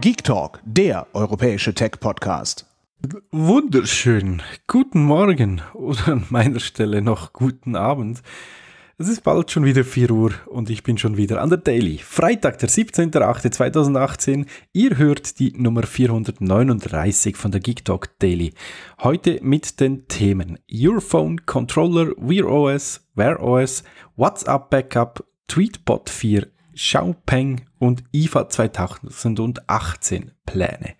Geek Talk, der europäische Tech-Podcast. Wunderschön. Guten Morgen oder an meiner Stelle noch guten Abend. Es ist bald schon wieder 4 Uhr und ich bin schon wieder an der Daily. Freitag, der 17.08.2018. Ihr hört die Nummer 439 von der Geek Talk Daily. Heute mit den Themen Your Phone, Controller, Wear OS, Wear OS, WhatsApp Backup, Tweetbot 4, Xiaopeng und IFA 2018 Pläne.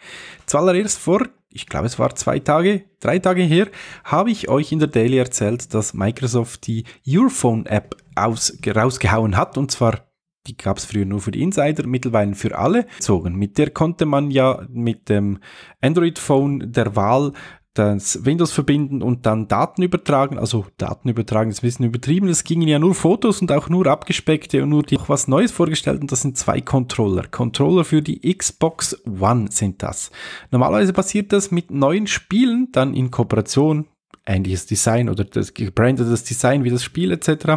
Zuallererst vor, ich glaube es war zwei Tage, drei Tage her, habe ich euch in der Daily erzählt, dass Microsoft die Earphone App aus, rausgehauen hat und zwar die gab es früher nur für die Insider, mittlerweile für alle. gezogen. Mit der konnte man ja mit dem Android-Phone der Wahl das Windows verbinden und dann Daten übertragen. Also Daten übertragen ist ein bisschen übertrieben. Es gingen ja nur Fotos und auch nur abgespeckte und nur die noch was Neues vorgestellt. Und das sind zwei Controller. Controller für die Xbox One sind das. Normalerweise passiert das mit neuen Spielen, dann in Kooperation, ähnliches Design oder das gebrandetes Design wie das Spiel etc.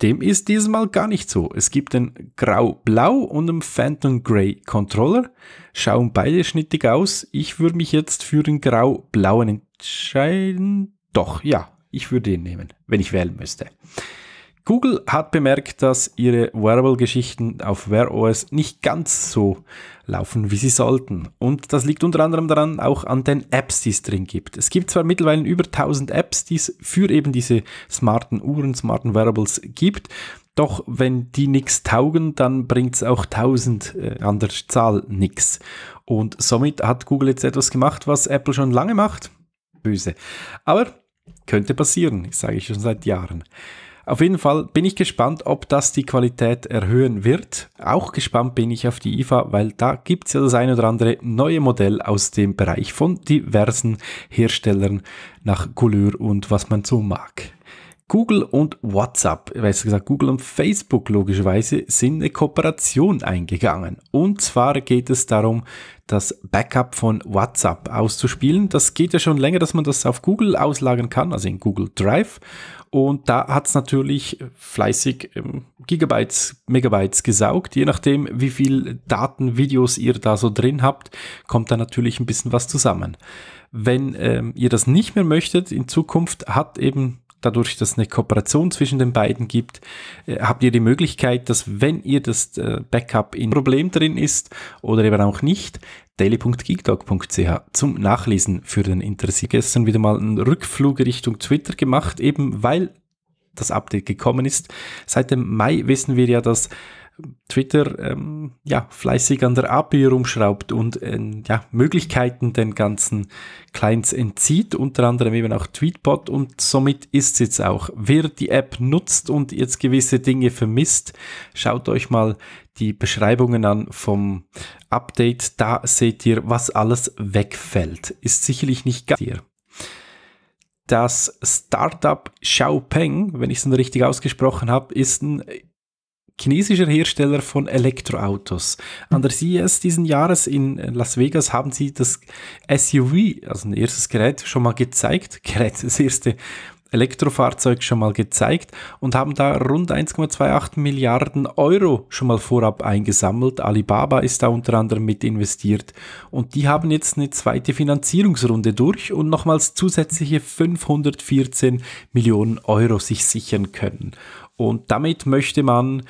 Dem ist diesmal gar nicht so. Es gibt einen Grau-Blau und einen Phantom Grey Controller. Schauen beide schnittig aus. Ich würde mich jetzt für den Grau-Blauen entscheiden. Doch, ja, ich würde ihn nehmen, wenn ich wählen müsste. Google hat bemerkt, dass ihre Wearable-Geschichten auf Wear OS nicht ganz so laufen, wie sie sollten. Und das liegt unter anderem daran, auch an den Apps, die es drin gibt. Es gibt zwar mittlerweile über 1000 Apps, die es für eben diese smarten Uhren, smarten Wearables gibt. Doch wenn die nichts taugen, dann bringt es auch 1000 äh, an der Zahl nichts. Und somit hat Google jetzt etwas gemacht, was Apple schon lange macht. Böse. Aber könnte passieren, sage ich schon seit Jahren. Auf jeden Fall bin ich gespannt, ob das die Qualität erhöhen wird. Auch gespannt bin ich auf die IFA, weil da gibt es ja das ein oder andere neue Modell aus dem Bereich von diversen Herstellern nach Couleur und was man so mag. Google und WhatsApp, besser gesagt Google und Facebook logischerweise, sind eine Kooperation eingegangen. Und zwar geht es darum, das Backup von WhatsApp auszuspielen. Das geht ja schon länger, dass man das auf Google auslagern kann, also in Google Drive. Und da hat es natürlich fleißig ähm, Gigabytes, Megabytes gesaugt. Je nachdem, wie viel Daten, Videos ihr da so drin habt, kommt da natürlich ein bisschen was zusammen. Wenn ähm, ihr das nicht mehr möchtet in Zukunft, hat eben dadurch, dass es eine Kooperation zwischen den beiden gibt, äh, habt ihr die Möglichkeit, dass wenn ihr das äh, Backup in Problem drin ist oder eben auch nicht, daily.geekdog.ch zum Nachlesen für den Interessier. Gestern wieder mal einen Rückflug Richtung Twitter gemacht, eben weil das Update gekommen ist. Seit dem Mai wissen wir ja, dass Twitter ähm, ja, fleißig an der API rumschraubt und äh, ja, Möglichkeiten den ganzen Clients entzieht, unter anderem eben auch Tweetbot und somit ist es jetzt auch. Wer die App nutzt und jetzt gewisse Dinge vermisst, schaut euch mal die Beschreibungen an vom Update. Da seht ihr, was alles wegfällt. Ist sicherlich nicht ganz hier. das Startup Xiaopeng, wenn ich es richtig ausgesprochen habe, ist ein chinesischer Hersteller von Elektroautos. An der CES diesen Jahres in Las Vegas haben sie das SUV, also ein erstes Gerät, schon mal gezeigt. Gerät, das erste Elektrofahrzeug schon mal gezeigt und haben da rund 1,28 Milliarden Euro schon mal vorab eingesammelt. Alibaba ist da unter anderem mit investiert und die haben jetzt eine zweite Finanzierungsrunde durch und nochmals zusätzliche 514 Millionen Euro sich sichern können. Und damit möchte man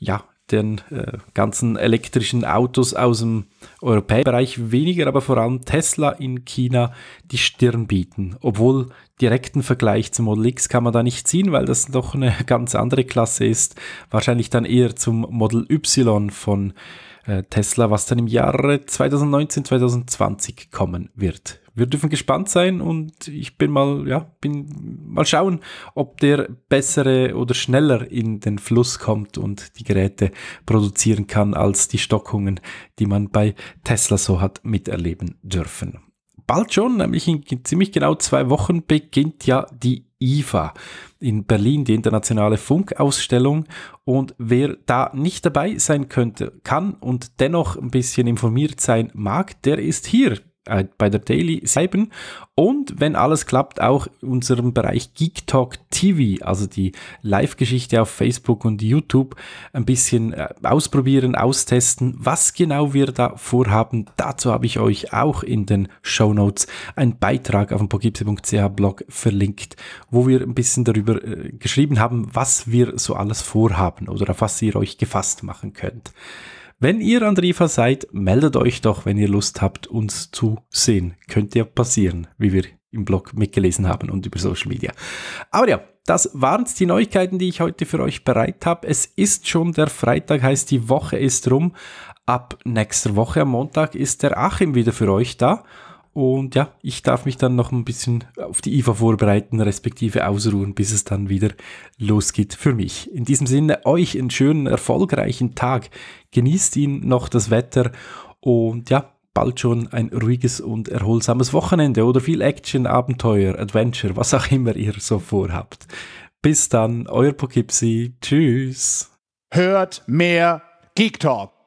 ja den äh, ganzen elektrischen Autos aus dem europäischen Bereich weniger, aber vor allem Tesla in China die Stirn bieten. Obwohl direkten Vergleich zum Model X kann man da nicht ziehen, weil das doch eine ganz andere Klasse ist. Wahrscheinlich dann eher zum Model Y von äh, Tesla, was dann im Jahre 2019, 2020 kommen wird. Wir dürfen gespannt sein und ich bin mal, ja, bin mal schauen, ob der bessere oder schneller in den Fluss kommt und die Geräte produzieren kann als die Stockungen, die man bei Tesla so hat miterleben dürfen bald schon, nämlich in ziemlich genau zwei Wochen, beginnt ja die IFA in Berlin, die internationale Funkausstellung. Und wer da nicht dabei sein könnte, kann und dennoch ein bisschen informiert sein mag, der ist hier äh, bei der Daily 7 und wenn alles klappt, auch unserem Bereich Geek Talk TV, also die Live-Geschichte auf Facebook und YouTube, ein bisschen äh, ausprobieren, austesten, was genau wir da vorhaben. Dazu habe ich euch auch in den Show Notes einen Beitrag auf dem pogipse.ch Blog verlinkt, wo wir ein bisschen darüber äh, geschrieben haben, was wir so alles vorhaben oder auf was ihr euch gefasst machen könnt. Wenn ihr Andrefa seid, meldet euch doch, wenn ihr Lust habt, uns zu sehen. Könnte ja passieren, wie wir im Blog mitgelesen haben und über Social Media. Aber ja, das waren die Neuigkeiten, die ich heute für euch bereit habe. Es ist schon der Freitag, heißt die Woche ist rum. Ab nächster Woche am Montag ist der Achim wieder für euch da. Und ja, ich darf mich dann noch ein bisschen auf die IFA vorbereiten, respektive ausruhen, bis es dann wieder losgeht für mich. In diesem Sinne, euch einen schönen, erfolgreichen Tag. Genießt ihn noch das Wetter und ja, bald schon ein ruhiges und erholsames Wochenende oder viel Action, Abenteuer, Adventure, was auch immer ihr so vorhabt. Bis dann, euer Poughkeepsie. Tschüss. Hört mehr Geek Talk.